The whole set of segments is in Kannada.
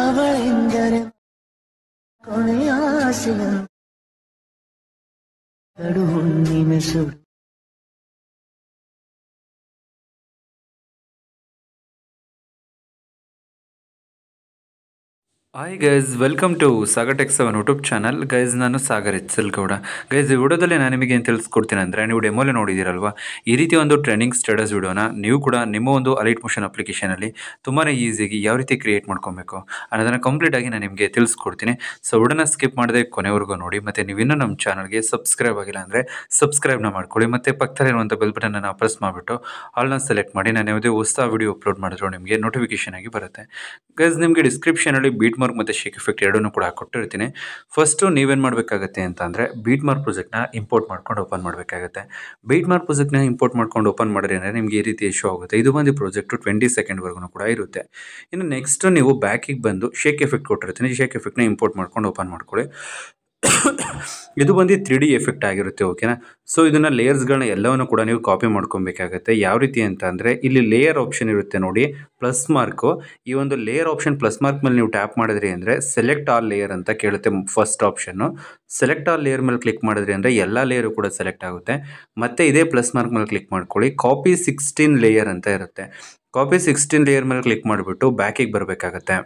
അവളെന്തരം കൊണയാസിലും കടുവും നിമിഷം hi guys welcome to Sagar tech seven YouTube channel guys ನಾನು ಸಾಗರ್ ಗೌಡ ಗೈಸ್ ಈ ವಿಡಿಯೋದಲ್ಲಿ ನಾನು ನಿಮಗೆ ಏನು ತಿಳಿಸ್ಕೊಡ್ತೀನಿ ಅಂದರೆ ನೀವು ಡೆಮೋಲೆ ನೋಡಿದ್ದೀರಲ್ವಾ ಈ ರೀತಿ ಒಂದು ಟ್ರೈನಿಂಗ್ ಸ್ಟೇಟಸ್ ವಿಡಿಯೋನ ನೀವು ಕೂಡ ನಿಮ್ಮ ಒಂದು ಅಲೈಟ್ ಮೋಷನ್ ಅಪ್ಲಿಕೇಶನಲ್ಲಿ ತುಂಬಾ ಈಸಿಯಾಗಿ ಯಾವ ರೀತಿ ಕ್ರಿಯೇಟ್ ಮಾಡ್ಕೊಬೇಕು ಅನ್ನೋದನ್ನು ಕಂಪ್ಲೀಟಾಗಿ ನಾನು ನಿಮಗೆ ತಿಳಿಸ್ಕೊಡ್ತೀನಿ ಸೊ ವಿಡಿಯೋನ ಸ್ಕಿಪ್ ಮಾಡದೆ ಕೊನೆವರೆಗೂ ನೋಡಿ ಮತ್ತು ನೀವಿನ್ನೂ ನಮ್ಮ ಚಾನಲ್ಗೆ ಸಬ್ಸ್ಕ್ರೈಬ್ ಆಗಿಲ್ಲ ಅಂದರೆ ಸಬ್ಸ್ಕ್ರೈಬ್ನ ಮಾಡ್ಕೊಳ್ಳಿ ಮತ್ತು ಪಕ್ಕದಲ್ಲಿರುವಂಥ ಬೆಲ್ ಬಟನ್ನ ಪ್ರೆಸ್ ಮಾಡಿಬಿಟ್ಟು ಆಲ್ನ ಸೆಲೆಕ್ಟ್ ಮಾಡಿ ನಾನು ಯಾವುದೇ ಹೊಸ ವಿಡಿಯೋ ಅಪ್ಲೋಡ್ ಮಾಡಿದ್ರು ನಿಮಗೆ ನೋಟಿಫಿಕೇಶನ್ ಆಗಿ ಬರುತ್ತೆ ಗೈಸ್ ನಿಮಗೆ ಡಿಸ್ಕ್ರಿಪ್ಷನಲ್ಲಿ ಬೀಟ್ ಮಾರ್ಕ್ ಮತ್ತು ಶೇಕ್ ಎಫೆಕ್ಟ್ ಎರಡನ್ನೂ ಕೂಡ ಕೊಟ್ಟಿರ್ತೀನಿ ಫಸ್ಟು ನೀವೇನು ಮಾಡಬೇಕಾಗುತ್ತೆ ಅಂತ ಅಂದರೆ ಬೀಟ್ ಮಾರ್ಕ್ ಪ್ರಾಜೆಕ್ಟ್ನ ಇಂಪೋರ್ಟ್ ಮಾಡ್ಕೊಂಡು ಓಪನ್ ಮಾಡಬೇಕಾಗುತ್ತೆ ಬೀಟ್ ಮಾರ್ಕ್ ಪ್ರೊಜೆಕ್ಟ್ನ ಇಂಪೋರ್ಟ್ ಮಾಡ್ಕೊಂಡು ಓಪನ್ ಮಾಡಿದ್ರೆ ನಿಮಗೆ ಈ ರೀತಿ ಇಶ್ಯೂ ಆಗುತ್ತೆ ಇದು ಬಂದು ಪ್ರೊಜೆಕ್ಟು ಟ್ವೆಂಟಿ ಸೆಕೆಂಡ್ವರೆಗೂ ಕೂಡ ಇರುತ್ತೆ ಇನ್ನು ನೆಕ್ಸ್ಟ್ ನೀವು ಬ್ಯಾಕಿಗೆ ಬಂದು ಶೇಕ್ ಎಫೆಕ್ಟ್ ಕೊಟ್ಟಿರ್ತೀನಿ ಶೇಕ್ ಎಫೆಕ್ಟ್ನ ಇಂಪೋರ್ಟ್ ಮಾಡ್ಕೊಂಡು ಓಪನ್ ಮಾಡ್ಕೊಳ್ಳಿ ಇದು ಬಂದು ತ್ರೀ ಡಿ ಎಫೆಕ್ಟ್ ಆಗಿರುತ್ತೆ ಓಕೆನಾ ಸೊ ಇದನ್ನು ಲೇಯರ್ಸ್ಗಳನ್ನ ಎಲ್ಲವನ್ನು ಕೂಡ ನೀವು ಕಾಪಿ ಮಾಡ್ಕೊಬೇಕಾಗುತ್ತೆ ಯಾವ ರೀತಿ ಅಂತ ಅಂದರೆ ಇಲ್ಲಿ ಲೇಯರ್ ಆಪ್ಷನ್ ಇರುತ್ತೆ ನೋಡಿ ಪ್ಲಸ್ ಮಾರ್ಕು ಈ ಒಂದು ಲೇಯರ್ ಆಪ್ಷನ್ ಪ್ಲಸ್ ಮಾರ್ಕ್ ಮೇಲೆ ನೀವು ಟ್ಯಾಪ್ ಮಾಡಿದ್ರಿ ಅಂದರೆ ಸೆಲೆಕ್ಟ್ ಆಲ್ ಲೇಯರ್ ಅಂತ ಕೇಳುತ್ತೆ ಫಸ್ಟ್ ಆಪ್ಷನ್ನು ಸೆಲೆಕ್ಟ್ ಆಲ್ ಲೇಯರ್ ಮೇಲೆ ಕ್ಲಿಕ್ ಮಾಡಿದ್ರಿ ಅಂದರೆ ಎಲ್ಲ ಲೇಯರು ಕೂಡ ಸೆಲೆಕ್ಟ್ ಆಗುತ್ತೆ ಮತ್ತೆ ಇದೇ ಪ್ಲಸ್ ಮಾರ್ಕ್ ಮೇಲೆ ಕ್ಲಿಕ್ ಮಾಡ್ಕೊಳ್ಳಿ ಕಾಪಿ ಸಿಕ್ಸ್ಟೀನ್ ಲೇಯರ್ ಅಂತ ಇರುತ್ತೆ ಕಾಪಿ ಸಿಕ್ಸ್ಟೀನ್ ಲೇಯರ್ ಮೇಲೆ ಕ್ಲಿಕ್ ಮಾಡಿಬಿಟ್ಟು ಬ್ಯಾಕಿಗೆ ಬರಬೇಕಾಗತ್ತೆ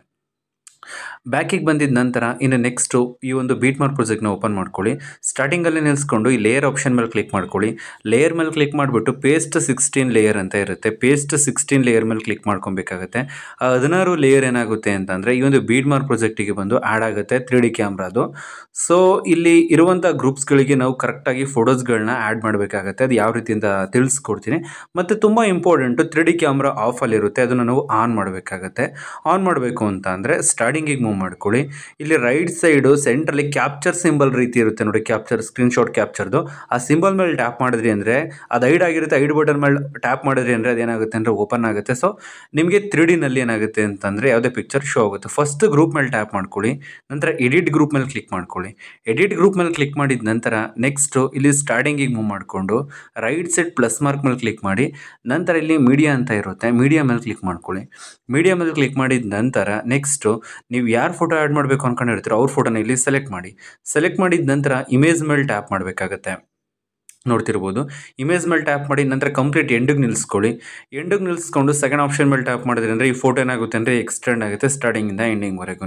ಬ್ಯಾಕಿಗೆ ಬಂದಿದ ನಂತರ ಇನ್ನು ನೆಕ್ಸ್ಟು ಈ ಒಂದು ಬೀಟ್ ಮಾರ್ಕ್ ಪ್ರೊಜೆಕ್ಟ್ನ ಓಪನ್ ಮಾಡ್ಕೊಳ್ಳಿ ಸ್ಟಾರ್ಟಿಂಗಲ್ಲಿ ನಿಲ್ಲಿಸ್ಕೊಂಡು ಈ ಲೇಯರ್ ಆಪ್ಷನ್ ಮೇಲೆ ಕ್ಲಿಕ್ ಮಾಡ್ಕೊಳ್ಳಿ ಲೇಯರ್ ಮೇಲೆ ಕ್ಲಿಕ್ ಮಾಡಿಬಿಟ್ಟು ಪೇಸ್ಟ್ ಸಿಕ್ಸ್ಟೀನ್ ಲೇಯರ್ ಅಂತ ಇರುತ್ತೆ ಪೇಸ್ಟ್ ಸಿಕ್ಸ್ಟೀನ್ ಲೇಯರ್ ಮೇಲೆ ಕ್ಲಿಕ್ ಮಾಡ್ಕೊಬೇಕಾಗುತ್ತೆ ಹದಿನಾರು ಲೇಯರ್ ಏನಾಗುತ್ತೆ ಅಂತಂದರೆ ಈ ಒಂದು ಬೀಟ್ ಮಾರ್ಕ್ ಪ್ರೊಜೆಕ್ಟಿಗೆ ಬಂದು ಆ್ಯಡ್ ಆಗುತ್ತೆ ತ್ರೀ ಡಿ ಕ್ಯಾಮ್ರಾದು ಸೊ ಇಲ್ಲಿ ಇರುವಂಥ ಗ್ರೂಪ್ಸ್ಗಳಿಗೆ ನಾವು ಕರೆಕ್ಟಾಗಿ ಫೋಟೋಸ್ಗಳನ್ನ ಆ್ಯಡ್ ಮಾಡಬೇಕಾಗುತ್ತೆ ಅದು ಯಾವ ರೀತಿಯಿಂದ ತಿಳಿಸ್ಕೊಡ್ತೀನಿ ಮತ್ತು ತುಂಬ ಇಂಪಾರ್ಟೆಂಟು ತ್ರೀ ಡಿ ಕ್ಯಾಮ್ರಾ ಆಫಲ್ಲಿರುತ್ತೆ ಅದನ್ನು ನಾವು ಆನ್ ಮಾಡಬೇಕಾಗತ್ತೆ ಆನ್ ಮಾಡಬೇಕು ಅಂತ ಅಂದರೆ ಸ್ಟಾರ್ಟ್ ಮೂವ್ ಮಾಡ್ಕೊಳ್ಳಿ ಇಲ್ಲಿ ರೈಟ್ ಸೈಡು ಸೆಂಟ್ರಲ್ಲಿ ಕ್ಯಾಪ್ಚರ್ ಸಿಂಬಲ್ ರೀತಿ ಇರುತ್ತೆ ನೋಡಿ ಕ್ಯಾಪ್ಚರ್ ಸ್ಕ್ರೀನ್ಶಾಟ್ ಕ್ಯಾಪ್ಚರ್ದು ಆ ಸಿಂಬಲ್ ಮೇಲೆ ಟ್ಯಾಪ್ ಮಾಡಿದ್ರಿ ಅಂದರೆ ಅದು ಐಡ್ ಆಗಿರುತ್ತೆ ಐಡ್ ಬಟನ್ ಮೇಲೆ ಟ್ಯಾಪ್ ಮಾಡಿದ್ರಿ ಅಂದರೆ ಅದೇನಾಗುತ್ತೆ ಅಂದರೆ ಓಪನ್ ಆಗುತ್ತೆ ಸೊ ನಿಮಗೆ ತ್ರೀ ಡಿನಲ್ಲಿ ಏನಾಗುತ್ತೆ ಅಂತಂದರೆ ಯಾವುದೇ ಪಿಕ್ಚರ್ ಶೋ ಆಗುತ್ತೆ ಫಸ್ಟ್ ಗ್ರೂಪ್ ಮೇಲೆ ಟ್ಯಾಪ್ ಮಾಡ್ಕೊಳ್ಳಿ ನಂತರ ಎಡಿಟ್ ಗ್ರೂಪ್ ಮೇಲೆ ಕ್ಲಿಕ್ ಮಾಡ್ಕೊಳ್ಳಿ ಎಡಿಟ್ ಗ್ರೂಪ್ ಮೇಲೆ ಕ್ಲಿಕ್ ಮಾಡಿದ ನಂತರ ನೆಕ್ಸ್ಟ್ ಇಲ್ಲಿ ಸ್ಟಾರ್ಟಿಂಗಿಗೆ ಮೂವ್ ಮಾಡಿಕೊಂಡು ರೈಟ್ ಸೈಡ್ ಪ್ಲಸ್ ಮಾರ್ಕ್ ಮೇಲೆ ಕ್ಲಿಕ್ ಮಾಡಿ ನಂತರ ಇಲ್ಲಿ ಮೀಡಿಯಾ ಅಂತ ಇರುತ್ತೆ ಮೀಡಿಯಾ ಮೇಲೆ ಕ್ಲಿಕ್ ಮಾಡ್ಕೊಳ್ಳಿ ಮೀಡಿಯಾ ಮೇಲೆ ಕ್ಲಿಕ್ ಮಾಡಿದ ನಂತರ ನೆಕ್ಸ್ಟು ನೀವು ಯಾರು ಫೋಟೋ ಆ್ಯಡ್ ಮಾಡಬೇಕು ಅಂದ್ಕೊಂಡಿರ್ತೀರೋ ಅವ್ರ ಫೋಟೋನ ಇಲ್ಲಿ ಸೆಲೆಕ್ಟ್ ಮಾಡಿ ಸೆಲೆಕ್ಟ್ ಮಾಡಿದ ನಂತರ ಇಮೇಜ್ ಮೇಲೆ ಟ್ಯಾಪ್ ಮಾಡಬೇಕಾಗತ್ತೆ ನೋಡ್ತಿರ್ಬೋದು ಇಮೇಜ್ ಮೇಲೆ ಟ್ಯಾಪ್ ಮಾಡಿ ನಂತರ ಕಂಪ್ಲೀಟ್ ಎಂಡಿಗೆ ನಿಲ್ಲಿಸ್ಕೊಳ್ಳಿ ಎಂಡಿಗೆ ನಿಲ್ಲಿಸ್ಕೊಂಡು ಸೆಕೆಂಡ್ ಆಪ್ಷನ್ ಮೇಲೆ ಟ್ಯಾಪ್ ಮಾಡಿದ್ರೆ ಅಂದರೆ ಈ ಫೋಟೋ ಏನಾಗುತ್ತೆ ಅಂದರೆ ಎಕ್ಸ್ಟೆಂಡ್ ಆಗುತ್ತೆ ಸ್ಟಾರ್ಟಿಂಗಿಂದ ಎಂಡಿಂಗ್ವರೆಗೂ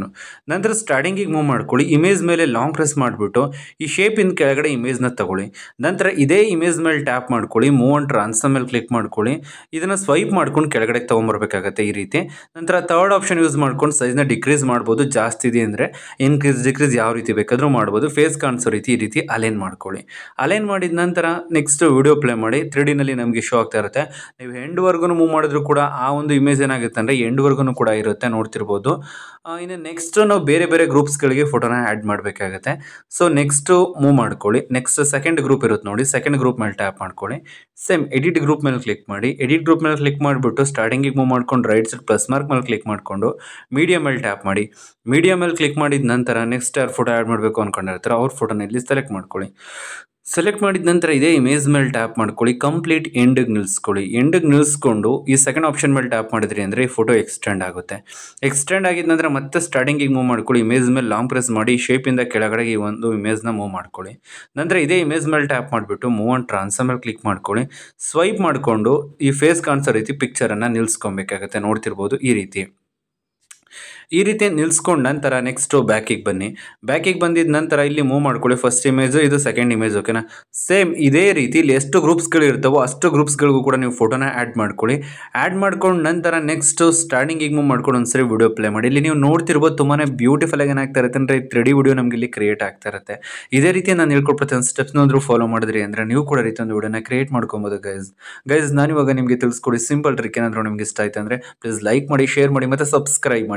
ನಂತರ ಸ್ಟಾರ್ಟಿಂಗಿಗೆ ಮೂವ್ ಮಾಡ್ಕೊಳ್ಳಿ ಇಮೇಜ್ ಮೇಲೆ ಲಾಂಗ್ ಪ್ರೆಸ್ ಮಾಡಿಬಿಟ್ಟು ಈ ಶೇಪಿನ ಕೆಳಗಡೆ ಇಮೇಜ್ನ ತಗೊಳ್ಳಿ ನಂತರ ಇದೇ ಇಮೇಜ್ ಮೇಲೆ ಟ್ಯಾಪ್ ಮಾಡ್ಕೊಳ್ಳಿ ಮೂವ್ ಆನ್ ಟ್ರಾನ್ಸ್ಫರ್ ಮೇಲೆ ಕ್ಲಿಕ್ ಮಾಡ್ಕೊಳ್ಳಿ ಇದನ್ನು ಸ್ವೈಪ್ ಮಾಡ್ಕೊಂಡು ಕೆಳಗಡೆ ತೊಗೊಂಬರ್ಬೇಕಾಗತ್ತೆ ಈ ರೀತಿ ನಂತರ ಥರ್ಡ್ ಆಪ್ಷನ್ ಯೂಸ್ ಮಾಡ್ಕೊಂಡು ಸೈಜ್ನ ಡಿಕ್ರೀಸ್ ಮಾಡ್ಬೋದು ಜಾಸ್ತಿ ಇದೆ ಅಂದರೆ ಇನ್ಕ್ರೀಸ್ ಡಿಕ್ರೀಸ್ ಯಾವ ರೀತಿ ಬೇಕಾದರೂ ಮಾಡ್ಬೋದು ಫೇಸ್ ಕಾಣಿಸೋ ರೀತಿ ಈ ರೀತಿ ಅಲೈನ್ ಮಾಡ್ಕೊಳ್ಳಿ ಅಲೈನ್ ಮಾಡಿದ ನಂತರ ನೆಕ್ಸ್ಟ್ ವಿಡಿಯೋ ಪ್ಲೇ ಮಾಡಿ ತ್ರೀ ಡಿನಲ್ಲಿ ನಮಗೆ ಶೋ ಆಗ್ತಾ ಇರುತ್ತೆ ನೀವು ವರ್ಗೂ ಮೂವ್ ಮಾಡಿದ್ರು ಕೂಡ ಆ ಒಂದು ಇಮೇಜ್ ಏನಾಗುತ್ತೆ ಅಂದರೆ ವರ್ಗೂ ಕೂಡ ಇರುತ್ತೆ ನೋಡ್ತಿರ್ಬೋದು ಇನ್ನು ನೆಕ್ಸ್ಟ್ ನಾವು ಬೇರೆ ಬೇರೆ ಗ್ರೂಪ್ಸ್ಗಳಿಗೆ ಫೋಟೋನ ಆ್ಯಡ್ ಮಾಡಬೇಕಾಗುತ್ತೆ ಸೊ ನೆಕ್ಸ್ಟು ಮೂವ್ ಮಾಡ್ಕೊಳ್ಳಿ ನೆಕ್ಸ್ಟ್ ಸೆಕೆಂಡ್ ಗ್ರೂಪ್ ಇರುತ್ತೆ ನೋಡಿ ಸೆಕೆಂಡ್ ಗ್ರೂಪ್ ಮೇಲೆ ಟ್ಯಾಪ್ ಮಾಡ್ಕೊಳ್ಳಿ ಸೇಮ್ ಎಡಿಟ್ ಗ್ರೂಪ್ ಮೇಲೆ ಕ್ಲಿಕ್ ಮಾಡಿ ಎಡಿಟ್ ಗ್ರೂಪ್ ಮೇಲೆ ಕ್ಲಿಕ್ ಮಾಡಿಬಿಟ್ಟು ಸ್ಟಾರ್ಟಿಂಗಿಗೆ ಮೂವ್ ಮಾಡ್ಕೊಂಡು ರೈಟ್ ಸೈಡ್ ಪ್ಲಸ್ ಮಾರ್ಕ್ ಮೇಲೆ ಕ್ಲಿಕ್ ಮಾಡಿಕೊಂಡು ಮೀಡಿಯಾ ಮೇಲೆ ಟ್ಯಾಪ್ ಮಾಡಿ ಮೀಡಿಯಾ ಮೇಲೆ ಕ್ಲಿಕ್ ಮಾಡಿದ ನಂತರ ನೆಕ್ಸ್ಟ್ ಯಾರು ಫೋಟೋ ಆ್ಯಡ್ ಮಾಡಬೇಕು ಅಂದ್ಕೊಂಡಿರ್ತಾರೆ ಅವ್ರ ಫೋಟೋನ ಇಲ್ಲಿ ಸೆಲೆಕ್ಟ್ ಮಾಡ್ಕೊಳ್ಳಿ ಸೆಲೆಕ್ಟ್ ಮಾಡಿದ ನಂತರ ಇದೇ ಇಮೇಜ್ ಮೇಲೆ ಟ್ಯಾಪ್ ಮಾಡ್ಕೊಳ್ಳಿ ಕಂಪ್ಲೀಟ್ ಎಂಡಿಗೆ ನಿಲ್ಲಿಸ್ಕೊಳ್ಳಿ ಎಂಡಿಗೆ ನಿಲ್ಲಿಸ್ಕೊಂಡು ಈ ಸೆಕೆಂಡ್ ಆಪ್ಷನ್ ಮೇಲೆ ಟ್ಯಾಪ್ ಮಾಡಿದ್ರಿ ಅಂದರೆ ಫೋಟೋ ಎಕ್ಸ್ಟೆಂಡ್ ಆಗುತ್ತೆ ಎಕ್ಸ್ಟೆಂಡ್ ಆಗಿದ ನಂತರ ಮತ್ತೆ ಸ್ಟಾರ್ಟಿಂಗಿಗೆ ಮೂವ್ ಮಾಡ್ಕೊಳ್ಳಿ ಇಮೇಜ್ ಮೇಲೆ ಲಾಂಗ್ ಪ್ರೆಸ್ ಮಾಡಿ ಶೇಪಿಂದ ಕೆಳಗಡೆ ಈ ಒಂದು ಇಮೇಜ್ನ ಮೂವ್ ಮಾಡ್ಕೊಳ್ಳಿ ನಂತರ ಇದೇ ಇಮೇಜ್ ಮೇಲೆ ಟ್ಯಾಪ್ ಮಾಡಿಬಿಟ್ಟು ಮೂವ್ ಆನ್ ಟ್ರಾನ್ಸ್ಫರ್ ಕ್ಲಿಕ್ ಮಾಡ್ಕೊಳ್ಳಿ ಸ್ವೈಪ್ ಮಾಡಿಕೊಂಡು ಈ ಫೇಸ್ ಕಾಣಿಸೋ ರೀತಿ ಪಿಕ್ಚರನ್ನು ನಿಲ್ಸ್ಕೊಬೇಕಾಗುತ್ತೆ ನೋಡ್ತಿರ್ಬೋದು ಈ ರೀತಿ ಈ ರೀತಿ ನಿಲ್ಸ್ಕೊಂಡು ನಂತರ ನೆಕ್ಸ್ಟ್ ಬ್ಯಾಕಿಗೆ ಬನ್ನಿ ಬ್ಯಾಕಿಗೆ ಬಂದಿದ ನಂತರ ಇಲ್ಲಿ ಮೂವ್ ಮಾಡ್ಕೊಳ್ಳಿ ಫಸ್ಟ್ ಇಮೇಜ್ ಇದು ಸೆಕೆಂಡ್ ಇಮೇಜ್ ಓಕೆನಾ ಸೇಮ್ ಇದೇ ರೀತಿ ಇಲ್ಲಿ ಎಷ್ಟು ಗ್ರೂಪ್ಸ್ಗಳು ಇರ್ತವೋ ಅಷ್ಟು ಗ್ರೂಪ್ಸ್ಗಳಿಗೂ ಕೂಡ ನೀವು ಫೋಟೋನ ಆ್ಯಡ್ ಮಾಡ್ಕೊಳ್ಳಿ ಆ್ಯಡ್ ಮಾಡ್ಕೊಂಡು ನಂತರ ನೆಕ್ಸ್ಟು ಸ್ಟಾರ್ಟಿಂಗಿಗೆ ಮೂವ್ ಮಾಡ್ಕೊಂಡು ಒಂದ್ಸರಿ ವಿಡಿಯೋ ಪ್ಲೇ ಮಾಡಿ ಇಲ್ಲಿ ನೀವು ನೋಡ್ತಿರ್ಬೋದು ತುಂಬಾ ಬ್ಯೂಟಿಫುಲ್ ಆಗಿ ಏನಾಗ್ತಾ ಇರುತ್ತೆ ಅಂದ್ರೆ ತ್ರೀ ಡಿ ವಿಡಿಯೋ ನಮಗೆ ಇಲ್ಲಿ ಕ್ರಿಯೇಟ್ ಆಗ್ತಾ ಇರುತ್ತೆ ಇದೇ ರೀತಿ ನಾನು ಹೇಳ್ಕೊಟ್ಟು ಸ್ಟೆಪ್ಸ್ ಸ್ಟೆಪ್ಸ್ನಾದ್ರೂ ಫಾಲೋ ಮಾಡಿದ್ರಿ ಅಂದ್ರೆ ನೀವು ಕೂಡ ಒಂದು ವಿಡಿಯೋನ ಕ್ರಿಯೇಟ್ ಮಾಡ್ಕೊಬೋದು ಗೈಸ್ ಗೈಸ್ ನಾನು ಇವಾಗ ನಿಮಗೆ ತಿಳಿಸ್ಕೊಡಿ ಸಿಂಪಲ್ ಟ್ರಿಕ್ ಏನಾದರೂ ನಿಮಗೆ ಇಷ್ಟ ಆಯ್ತು ಅಂದ್ರೆ ಪ್ಲೀಸ್ ಲೈಕ್ ಮಾಡಿ ಶೇರ್ ಮಾಡಿ ಮತ್ತೆ ಸಬ್ಸ್ಕ್ರೈಬ್ ಮಾಡಿ